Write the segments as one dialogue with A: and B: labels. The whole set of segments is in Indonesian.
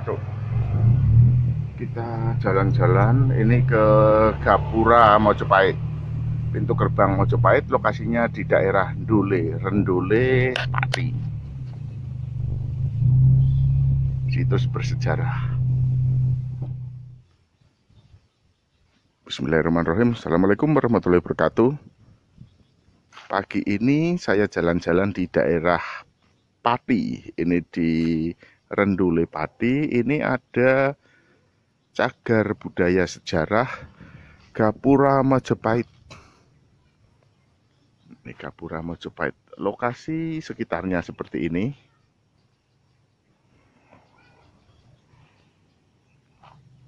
A: masuk kita jalan-jalan ini ke Gapura Mojopahit pintu gerbang Mojopahit lokasinya di daerah Dule Rendule Pati situs bersejarah Bismillahirrahmanirrahim Assalamualaikum warahmatullahi wabarakatuh Pagi ini saya jalan-jalan di daerah Pati ini di Rendule Pati ini ada cagar budaya sejarah Gapura Majapahit. Ini Gapura Majapahit. Lokasi sekitarnya seperti ini.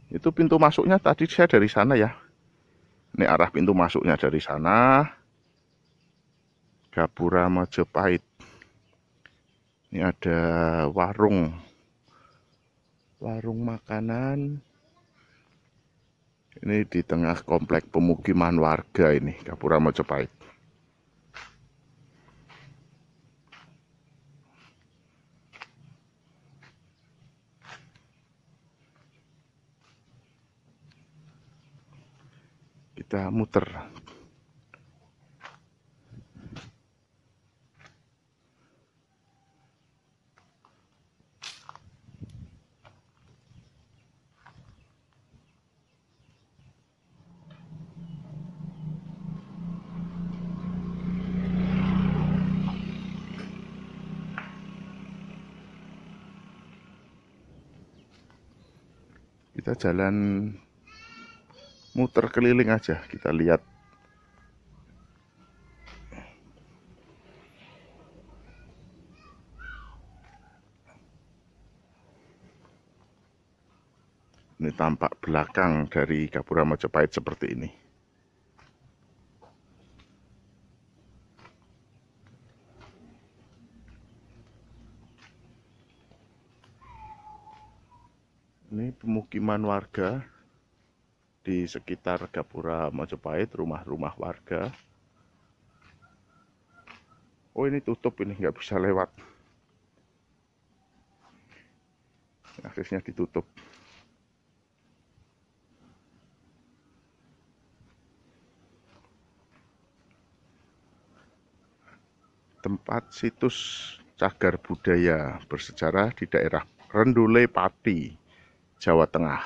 A: Itu pintu masuknya tadi saya dari sana ya. Ini arah pintu masuknya dari sana. Gapura Majapahit. Ini ada warung warung makanan. Ini di tengah komplek pemukiman warga ini, Kapura Mojopahit. Kita muter kita jalan muter keliling aja kita lihat ini tampak belakang dari Gapura Majapahit seperti ini ini pemukiman warga di sekitar Gapura Majapahit, rumah-rumah warga. Oh ini tutup ini nggak bisa lewat. Aksesnya ditutup. Tempat situs cagar budaya bersejarah di daerah Rendule Pati. Jawa Tengah.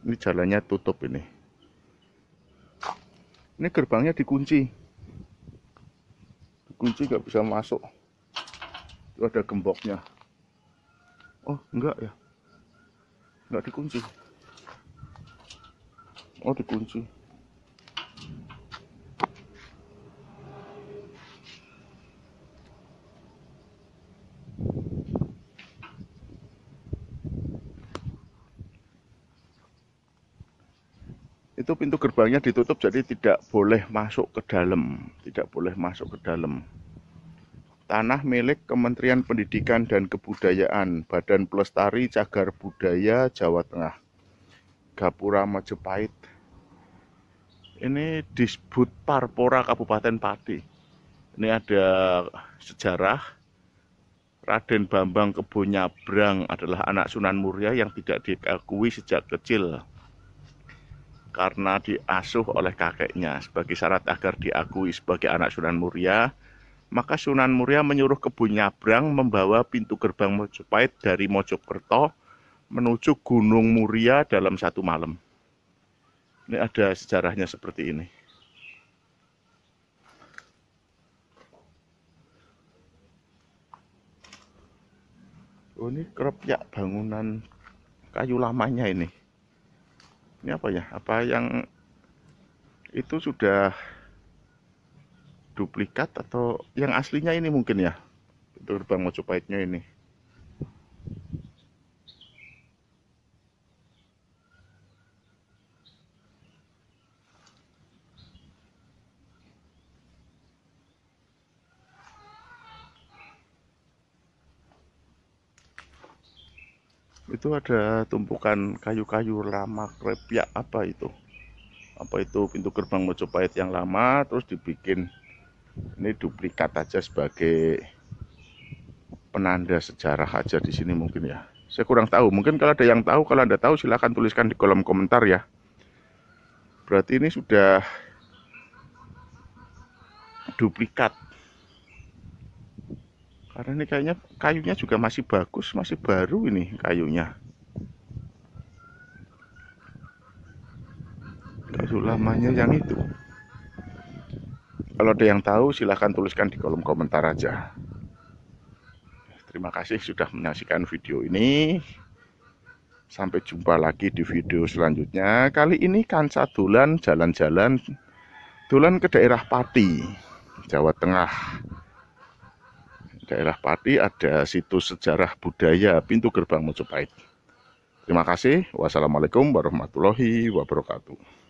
A: Ini jalannya tutup ini. Ini gerbangnya dikunci. Dikunci nggak bisa masuk. Itu ada gemboknya. Oh, enggak ya. Enggak dikunci. Oh, dikunci. itu pintu gerbangnya ditutup jadi tidak boleh masuk ke dalam tidak boleh masuk ke dalam tanah milik Kementerian Pendidikan dan Kebudayaan Badan Pelestari Cagar Budaya Jawa Tengah Gapura Majapahit ini disebut Parpora Kabupaten Pati ini ada sejarah Raden Bambang Kebonyabrang adalah anak Sunan Muria yang tidak diakui sejak kecil karena diasuh oleh kakeknya sebagai syarat agar diakui sebagai anak Sunan Muria. Maka Sunan Muria menyuruh Kebu Nyabrang membawa pintu gerbang Mojopahit dari Mojokerto menuju Gunung Muria dalam satu malam. Ini ada sejarahnya seperti ini. Oh, ini kerepyak bangunan kayu lamanya ini ini apa ya apa yang itu sudah duplikat atau yang aslinya ini mungkin ya gerbang mojopahitnya ini itu ada tumpukan kayu-kayu lama ya apa itu apa itu pintu gerbang Mojopahit yang lama terus dibikin ini duplikat aja sebagai penanda sejarah aja di sini mungkin ya saya kurang tahu mungkin kalau ada yang tahu kalau anda tahu silahkan tuliskan di kolom komentar ya berarti ini sudah duplikat karena ini kayaknya kayunya juga masih bagus masih baru ini kayunya kayu lamanya yang itu kalau ada yang tahu silahkan tuliskan di kolom komentar aja terima kasih sudah menyaksikan video ini sampai jumpa lagi di video selanjutnya kali ini kan dolan jalan-jalan dolan ke daerah Pati Jawa Tengah daerah Pati ada situs sejarah budaya pintu gerbang Mojopahit. Terima kasih. Wassalamualaikum warahmatullahi wabarakatuh.